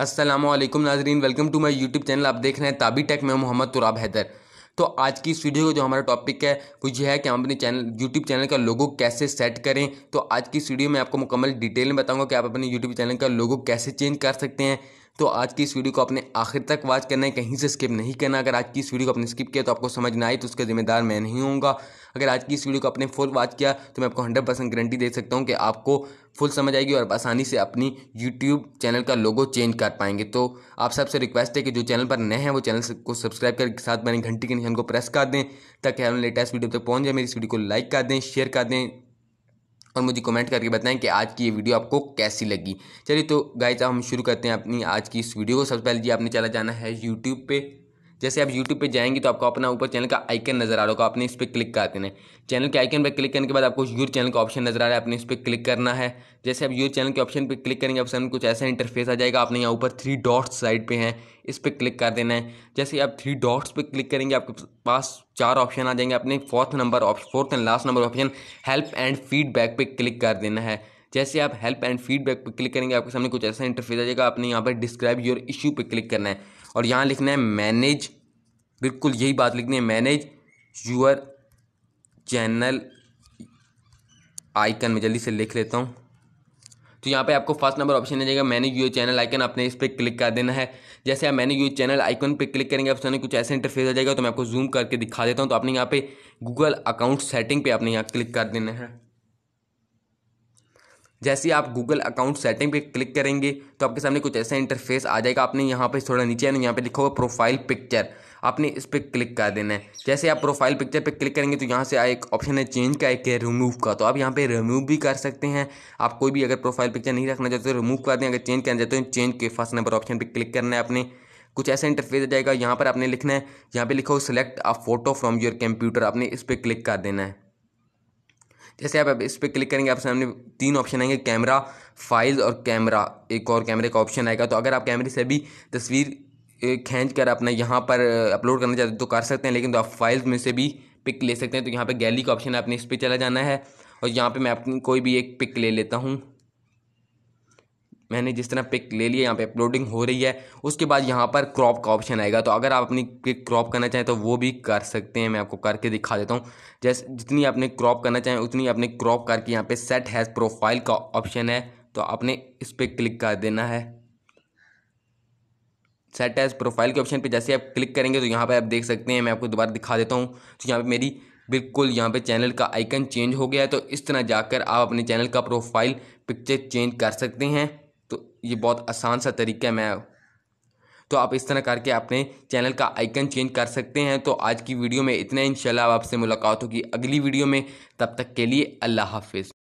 असलम नाजरीन welcome to my YouTube channel आप देख रहे हैं ताबी टेक में मोहम्मद तुराब हैदर तो आज की इस वीडियो का जो हमारा टॉपिक है वो ये है कि हम अपने चैनल यूट्यूब चैनल का लोगो कैसे सेट करें तो आज की इस वीडियो में आपको मुकम्मल डिटेल में बताऊंगा कि आप अपने यूट्यूब चैनल का लोगो कैसे चेंज कर सकते हैं तो आज की इस वीडियो को अपने आखिर तक वॉच करना है कहीं से स्किप नहीं करना अगर आज की इस वीडियो को आपने स्किप किया तो आपको समझ ना आई तो उसका जिम्मेदार मैं नहीं होऊंगा अगर आज की इस वीडियो को आपने फुल वॉच किया तो मैं आपको हंड्रेड परसेंट गारंटी दे सकता हूँ कि आपको फुल समझ आएगी और आसानी से अपनी यूट्यूब चैनल का लोगो चेंज कर पाएंगे तो आप सबसे रिक्वेस्ट है कि जो चैनल पर नए हैं वो चैनल को सब्सक्राइब करके साथ बने घंटी के निशान को प्रेस कर दें ताकि हम लेटेस्ट वीडियो तक पहुँच जाए मेरी इस वीडियो को लाइक कर दें शेयर कर दें और मुझे कमेंट करके बताएं कि आज की ये वीडियो आपको कैसी लगी चलिए तो गाइज हम शुरू करते हैं अपनी आज की इस वीडियो को सबसे पहले जी आपने चला जाना है यूट्यूब पर जैसे आप यूट्यूब पे जाएंगे तो आपको अपना ऊपर चैनल का आइकन नजर आ रहा होगा आपने इस पर क्लिक कर देना है चैनल के आइकन पर क्लिक करने के बाद आपको यूर चैनल का ऑप्शन नजर आ रहा है आपने इस पर क्लिक करना है जैसे आप यूर चैनल के ऑप्शन पर क्लिक करेंगे सामने कुछ ऐसा इंटरफेस आ जाएगा आपने यहाँ ऊपर थ्री डॉट्स साइड पर हैं इस पर क्लिक कर देना है जैसे आप थ्री डॉट्स पर क्लिक करेंगे आपके पास चार ऑप्शन आ जाएंगे अपने fourth number option fourth and last number option help and feedback पर क्लिक कर देना है जैसे आप हेल्प एंड फीडबैक पर क्लिक करेंगे आपके सामने कुछ ऐसा इंटरफेस आ जाएगा आपने यहाँ पर डिस्क्राइब योर इशू पर क्लिक करना है और यहाँ लिखना है मैनेज बिल्कुल यही बात लिखनी है मैनेज यूअर चैनल आइकन में जल्दी से लिख लेता हूँ तो यहाँ पे आपको फर्स्ट नंबर ऑप्शन आ जाएगा मैनेज यूर चैनल आइकन आपने इस पर क्लिक कर देना है जैसे आप मैंने यू चैनल आइकन पे क्लिक करेंगे आप सामने कुछ ऐसे इंटरफेस आ जाएगा तो मैं आपको जूम करके दिखा देता हूँ तो आपने यहाँ पे गूगल अकाउंट सेटिंग पे आपने यहाँ क्लिक कर देना है जैसे आप गूगल अकाउंट सेटिंग पे क्लिक करेंगे तो आपके सामने कुछ ऐसा इंटरफेस आ जाएगा आपने यहाँ पे थोड़ा नीचे आना यहाँ पे लिखा होगा प्रोफाइल पिक्चर आपने इस पर क्लिक कर देना है जैसे आप प्रोफाइल पिक्चर पर क्लिक करेंगे तो यहाँ से एक ऑप्शन है चेंज का एक है रिमूव का तो आप यहाँ पर रिमूव भी कर सकते हैं आप कोई भी अगर प्रोफाइल पिक्चर नहीं रखना चाहते तो रिमूव कर दें अगर चेंज करना चाहते हो चेंज तो के फर्स्ट नंबर ऑप्शन पर क्लिक करना है आपने कुछ ऐसा इंटरफेस आ जाएगा यहाँ पर आपने लिखना है यहाँ पे लिखो select a photo from your computer आपने इस पर क्लिक कर देना है जैसे आप इस पर क्लिक करेंगे आप सामने तीन ऑप्शन आएंगे कैमरा फाइल्स और कैमरा एक और कैमरे का ऑप्शन आएगा तो अगर आप कैमरे से भी तस्वीर खींच कर अपना यहाँ पर अपलोड करना चाहते हैं तो कर सकते हैं लेकिन तो आप फाइल्स में से भी पिक ले सकते हैं तो यहाँ पे गैली का ऑप्शन है आपने इस पर चला जाना है और यहाँ पे मैं अपनी कोई भी एक पिक ले लेता हूँ मैंने जिस तरह पिक ले लिया यहाँ पे अपलोडिंग हो रही है उसके बाद यहाँ पर क्रॉप का ऑप्शन आएगा तो अगर आप अपनी पिक क्रॉप करना चाहें तो वो भी कर सकते हैं मैं आपको करके दिखा देता हूँ जैसे जितनी आपने क्रॉप करना चाहें उतनी आपने क्रॉप करके यहाँ पे सेट हैज़ प्रोफाइल का ऑप्शन है तो आपने इस पर क्लिक कर देना है सेट एज प्रोफाइल के ऑप्शन पे जैसे आप क्लिक करेंगे तो यहाँ पे आप देख सकते हैं मैं आपको दोबारा दिखा देता हूँ तो यहाँ पे मेरी बिल्कुल यहाँ पे चैनल का आइकन चेंज हो गया है तो इस तरह जाकर आप अपने चैनल का प्रोफाइल पिक्चर चेंज कर सकते हैं तो ये बहुत आसान सा तरीका है मैं तो आप इस तरह करके अपने चैनल का आइकन चेंज कर सकते हैं तो आज की वीडियो में इतना इंशाल्लाह आपसे मुलाकात होगी अगली वीडियो में तब तक के लिए अल्लाह हाफिज़